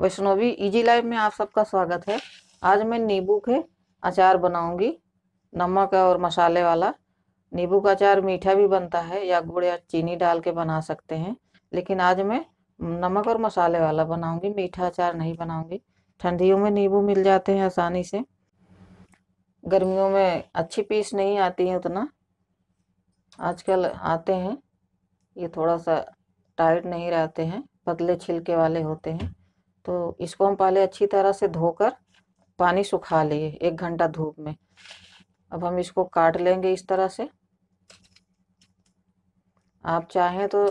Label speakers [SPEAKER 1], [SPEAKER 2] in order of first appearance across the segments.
[SPEAKER 1] Vaishnavi easy life में आप सबका स्वागत है आज मैं नींबू के अचार बनाऊंगी नमक और मसाले वाला नींबू का अचार मीठा भी बनता है या गुड़ या चीनी डाल के बना सकते हैं लेकिन आज मैं नमक और मसाले वाला बनाऊंगी मीठा अचार नहीं बनाऊंगी ठंडियों में नींबू मिल जाते हैं आसानी से गर्मियों में अच्छी पीस नहीं आती है उतना आजकल आते हैं ये थोड़ा सा टाइट नहीं रहते हैं पतले छिलके वाले होते हैं तो इसको हम पहले अच्छी तरह से धोकर पानी सुखा लिए एक घंटा धूप में अब हम इसको काट लेंगे इस तरह से आप चाहें तो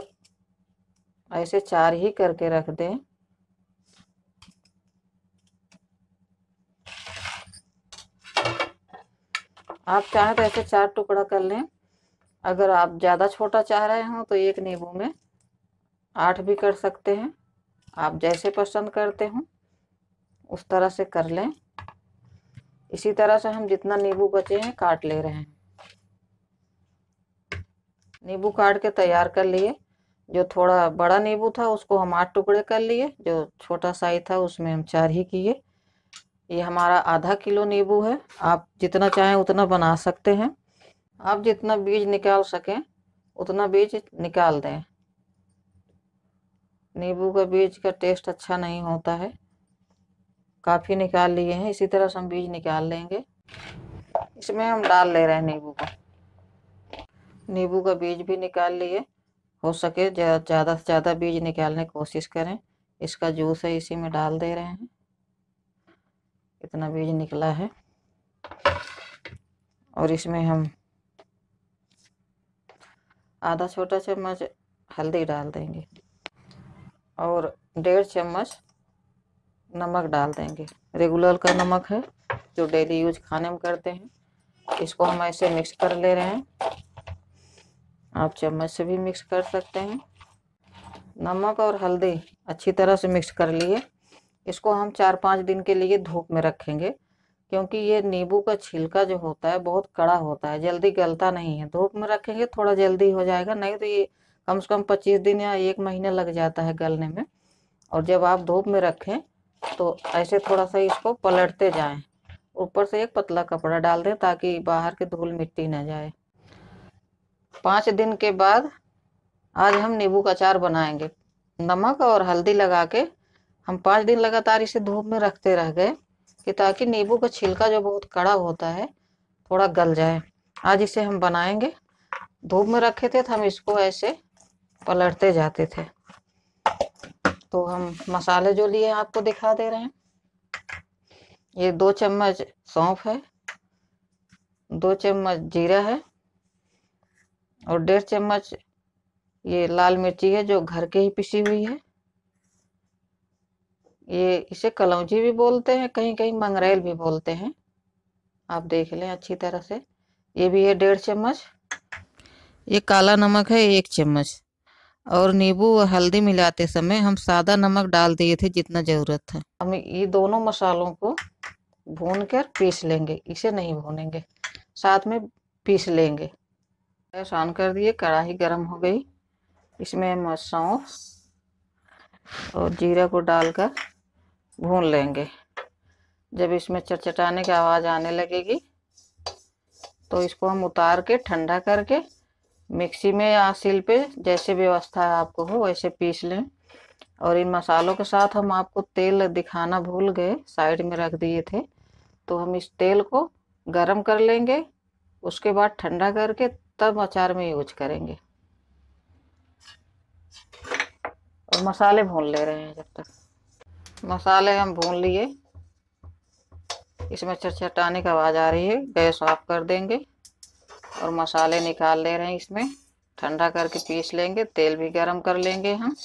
[SPEAKER 1] ऐसे चार ही करके रख दें आप चाहें तो ऐसे चार टुकड़ा कर लें अगर आप ज़्यादा छोटा चाह रहे हो तो एक नींबू में आठ भी कर सकते हैं आप जैसे पसंद करते हो उस तरह से कर लें इसी तरह से हम जितना नींबू बचे हैं काट ले रहे हैं नींबू काट के तैयार कर लिए जो थोड़ा बड़ा नींबू था उसको हम आठ टुकड़े कर लिए जो छोटा साइज था उसमें हम चार ही किए ये हमारा आधा किलो नींबू है आप जितना चाहें उतना बना सकते हैं आप जितना बीज निकाल सकें उतना बीज निकाल दें नींबू का बीज का टेस्ट अच्छा नहीं होता है काफ़ी निकाल लिए हैं इसी तरह से हम बीज निकाल लेंगे इसमें हम डाल ले रहे हैं नींबू को नींबू का बीज भी निकाल लिए हो सके ज़्यादा से ज़्यादा बीज निकालने की कोशिश करें इसका जूस है इसी में डाल दे रहे हैं इतना बीज निकला है और इसमें हम आधा छोटा चम्मच हल्दी डाल देंगे और डेढ़ चम्मच नमक डाल देंगे रेगुलर का नमक है जो डेली यूज खाने में करते हैं इसको हम ऐसे मिक्स कर ले रहे हैं आप चम्मच से भी मिक्स कर सकते हैं नमक और हल्दी अच्छी तरह से मिक्स कर लिए इसको हम चार पाँच दिन के लिए धूप में रखेंगे क्योंकि ये नींबू का छिलका जो होता है बहुत कड़ा होता है जल्दी गलता नहीं है धूप में रखेंगे थोड़ा जल्दी हो जाएगा नहीं तो ये कम से कम पच्चीस दिन या एक महीना लग जाता है गलने में और जब आप धूप में रखें तो ऐसे थोड़ा सा इसको पलटते जाएं ऊपर से एक पतला कपड़ा डाल दें ताकि बाहर की धूल मिट्टी ना जाए पाँच दिन के बाद आज हम नींबू का अचार बनाएंगे नमक और हल्दी लगा के हम पाँच दिन लगातार इसे धूप में रखते रह गए कि ताकि नींबू का छिलका जो बहुत कड़ा होता है थोड़ा गल जाए आज इसे हम बनाएंगे धूप में रखे थे तो हम इसको ऐसे पलटते जाते थे तो हम मसाले जो लिए आपको दिखा दे रहे हैं ये दो चम्मच सौंफ है दो चम्मच जीरा है और डेढ़ चम्मच ये लाल मिर्ची है जो घर के ही पिसी हुई है ये इसे कलौजी भी बोलते हैं कहीं कहीं मंगरेल भी बोलते हैं आप देख लें अच्छी तरह से ये भी है डेढ़ चम्मच ये काला नमक है एक चम्मच और नींबू और हल्दी मिलाते समय हम सादा नमक डाल दिए थे जितना ज़रूरत था हम ये दोनों मसालों को भून कर पीस लेंगे इसे नहीं भूनेंगे साथ में पीस लेंगे गैस ऑन कर दिए कढ़ाई गर्म हो गई इसमें सौंफ और जीरा को डालकर भून लेंगे जब इसमें चटचटाने की आवाज़ आने लगेगी तो इसको हम उतार के ठंडा करके मिक्सी में या सिल पे जैसे व्यवस्था है आपको हो वैसे पीस लें और इन मसालों के साथ हम आपको तेल दिखाना भूल गए साइड में रख दिए थे तो हम इस तेल को गरम कर लेंगे उसके बाद ठंडा करके तब अचार में यूज करेंगे और मसाले भून ले रहे हैं जब तक मसाले हम भून लिए इसमें चटचटाने की आवाज़ आ रही है गैस ऑफ कर देंगे और मसाले निकाल ले रहे हैं इसमें ठंडा करके पीस लेंगे तेल भी गरम कर लेंगे हम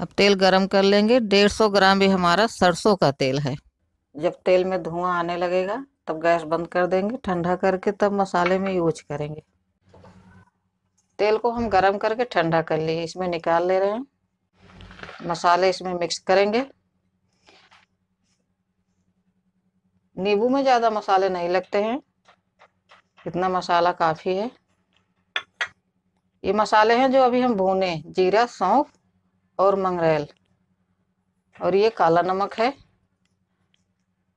[SPEAKER 1] अब तेल गरम कर लेंगे डेढ़ सौ ग्राम भी हमारा सरसों का तेल है जब तेल में धुआं आने लगेगा तब गैस बंद कर देंगे ठंडा करके तब मसाले में यूज करेंगे तेल को हम गरम करके ठंडा कर लिए इसमें निकाल ले रहे हैं मसाले इसमें मिक्स करेंगे नींबू में ज़्यादा मसाले नहीं लगते हैं इतना मसाला काफ़ी है ये मसाले हैं जो अभी हम भूने जीरा सौंफ और मंगरेल और ये काला नमक है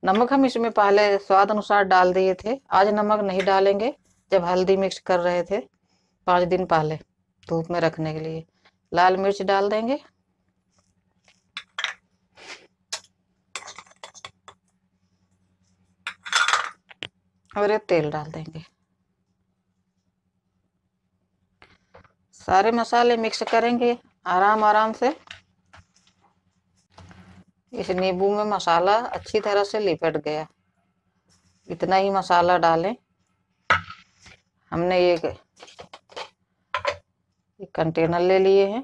[SPEAKER 1] नमक हम इसमें पहले स्वाद अनुसार डाल दिए थे आज नमक नहीं डालेंगे जब हल्दी मिक्स कर रहे थे पाँच दिन पहले धूप में रखने के लिए लाल मिर्च डाल देंगे और ये तेल डाल देंगे सारे मसाले मिक्स करेंगे आराम आराम से इस नींबू में मसाला अच्छी तरह से लिपट गया इतना ही मसाला डालें हमने ये एक कंटेनर ले लिए हैं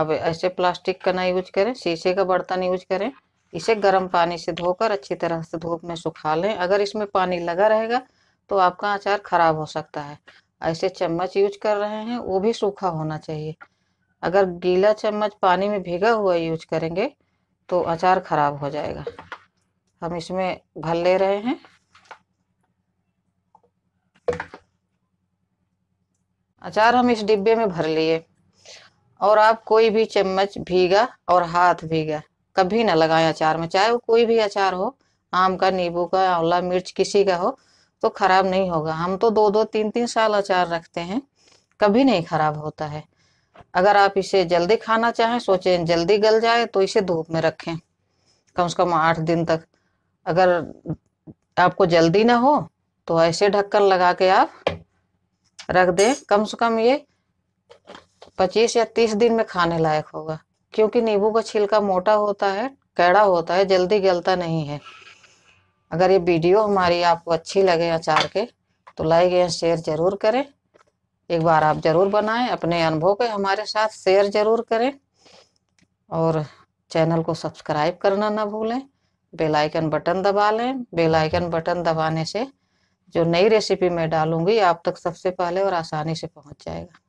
[SPEAKER 1] आप ऐसे प्लास्टिक का ना यूज करें शीशे का बर्तन यूज करें इसे गर्म पानी से धोकर अच्छी तरह से धूप में सुखा लें अगर इसमें पानी लगा रहेगा तो आपका अचार खराब हो सकता है ऐसे चम्मच यूज कर रहे हैं वो भी सूखा होना चाहिए अगर गीला चम्मच पानी में भीगा हुआ यूज करेंगे तो अचार खराब हो जाएगा हम इसमें भर ले रहे हैं अचार हम इस डिब्बे में भर लिए और आप कोई भी चम्मच भीगा और हाथ भीगा कभी ना लगाएं अचार में चाहे वो कोई भी अचार हो आम का नींबू का आंवला मिर्च किसी का हो तो खराब नहीं होगा हम तो दो दो तीन तीन साल अचार रखते हैं कभी नहीं खराब होता है अगर आप इसे जल्दी खाना चाहें सोचें जल्दी गल जाए तो इसे धूप में रखें कम से कम आठ दिन तक अगर आपको जल्दी ना हो तो ऐसे ढक्कन लगा के आप रख दें कम से कम ये पच्चीस या तीस दिन में खाने लायक होगा क्योंकि नींबू का छिलका मोटा होता है कैड़ा होता है जल्दी गलता नहीं है अगर ये वीडियो हमारी आपको अच्छी लगे अचार के तो लाइक या शेयर ज़रूर करें एक बार आप ज़रूर बनाएं अपने अनुभव के हमारे साथ शेयर ज़रूर करें और चैनल को सब्सक्राइब करना ना भूलें बेल आइकन बटन दबा लें बेल आइकन बटन दबाने से जो नई रेसिपी मैं डालूंगी आप तक सबसे पहले और आसानी से पहुंच जाएगा